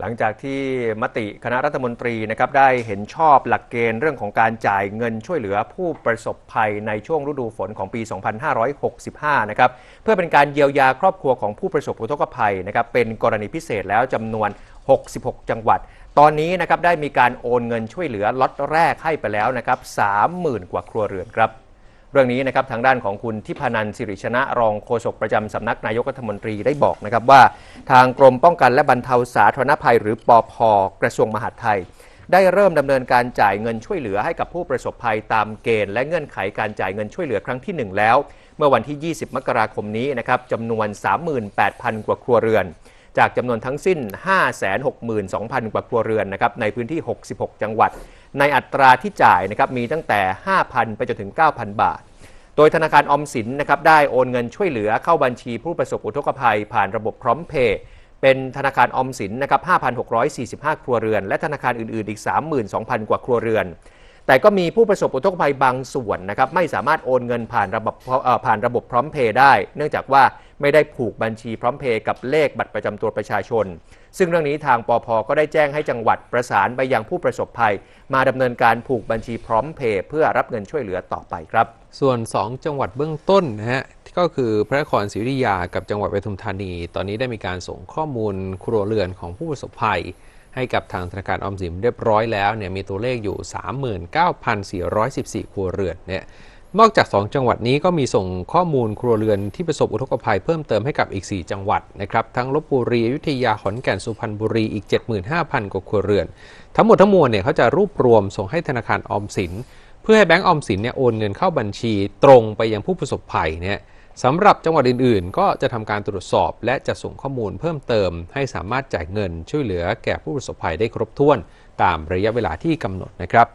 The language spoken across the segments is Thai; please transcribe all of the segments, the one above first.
หลังจากที่มติคณะรัฐมนตรีนะครับได้เห็นชอบหลักเกณฑ์เรื่องของการจ่ายเงินช่วยเหลือผู้ประสบภัยในช่วงฤดูฝนของปี 2565 นะครับเพื่อเป็นการเยียวยาครอบครัวของผู้ประสบอุทกภัยนะครับเป็นกรณีพิเศษแล้วจำนวน 66 จังหวัด ตอนนี้นะครับได้มีการโอนเงินช่วยเหลือล็อตแรกให้ไปแล้วนะครับ 30,000 กว่าครัวเรือนครับรื่องนี้นะครับทางด้านของคุณทิพนันสิริชนะรองโฆษกประจำสำนักนายกรัฐมนตรีได้บอกนะครับว่า ทางกรมป้องกันและบรรเทาสาธารณภัยหรือปอพกระทรวงมหาดไทย ได้เริ่มดำเนินการจ่ายเงินช่วยเหลือให้กับผู้ประสบภัยตามเกณฑ์และเงื่อนไขการจ่ายเงินช่วยเหลือครั้งที่1แล้วเมื่อวันที่ 20 มกราคมนี้นะครับจำนวน 38,000 กว่าครัวเรือน จากจำนวนทั้งสิ้น 562,000 กว่าครัวเรือนนะครับในพื้นที่ 66 จังหวัด ในอัตราที่จ่ายนะครับมีตั้งแต่ 5,000ไปจนถึง 9,000 บาทโดยธนาคารอมสินนะครับได้โอนเงินช่วยเหลือเข้าบัญชีผู้ประสบอุทกภัย ผ่านระบบพร้อมเพย์เป็นธนาคารอมสินนะครับ 5,645 ครัวเรือน และธนาคารอื่นๆ อีก 32,000 กว่าครัวเรือนแต่ก็มีผู้ประสบอุทกภัยบางส่วนนะครับไม่สามารถโอนเงินผ่านระบบผ่านระบบพร้อมเพย์ได้ เนื่องจากว่าไม่ได้ผูกบัญชีพร้อมเพย์กับเลขบัตรประจำตัวประชาชน ซึ่งเรื่องนี้ทางปพก็ได้แจ้งให้จังหวัดประสานไปยังผู้ประสบภัย มาดำเนินการผูกบัญชีพร้อมเพย์เพื่อรับเงินช่วยเหลือต่อไปครับ ส่วน2จังหวัดเบื้องต้นนะฮะก็คือพระนครศรีอยุธยากับจังหวัดปทุมธานี ตอนนี้ได้มีการส่งข้อมูลครัวเรือนของผู้ประสบภัยให้กับทางธนาคารออมสินเรียบร้อยแล้วเนี่ยมีตัวเลขอยู่ 39,414 ครัวเรือนเนี่ย นอกจาก 2 จังหวัดนี้ก็มีส่งข้อมูลครัวเรือนที่ประสบอุทกภัยเพิ่มเติมให้กับอีก 4 จังหวัดนะครับทั้งลบบุรีอยุธยาขอนแก่น สุพรรณบุรีอีก 75,000กว่าครัวเรือน ทั้งหมดทั้งมวลเนี่ยเขาจะรวบรวมส่งให้ธนาคารออมสิน เพื่อให้แบงก์ออมสินเนี่ยโอนเงินเข้าบัญชีตรงไปยังผู้ประสบภัยเนี่ยสำหรับจังหวัดอื่น ๆ ก็จะทำการตรวจสอบ และจะส่งข้อมูลเพิ่มเติม ให้สามารถจ่ายเงินช่วยเหลือแก่ผู้ประสบภัยได้ครบถ้วน ตามระยะเวลาที่กำหนดนะครับ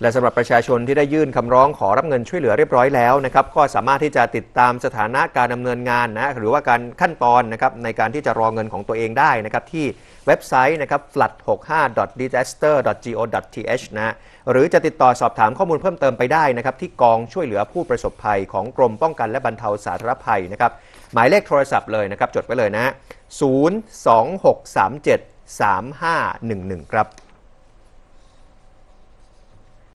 และสำหรับประชาชนที่ได้ยื่นคำร้องขอรับเงินช่วยเหลือเรียบร้อยแล้วนะครับก็สามารถที่จะติดตามสถานะการดำเนินงานนะหรือว่าการขั้นตอนนะครับในการที่จะรอเงินของตัวเองได้นะครับที่เว็บไซต์นะครับ flood65.disaster.go.th นะหรือจะติดต่อสอบถามข้อมูลเพิ่มเติมไปได้นะครับที่กองช่วยเหลือผู้ประสบภัย ของกรมป้องกันและบรรเทาสาธารณภัยนะครับหมายเลขโทรศัพท์เลยนะครับจดไว้เลยนะ 026373511 ครับ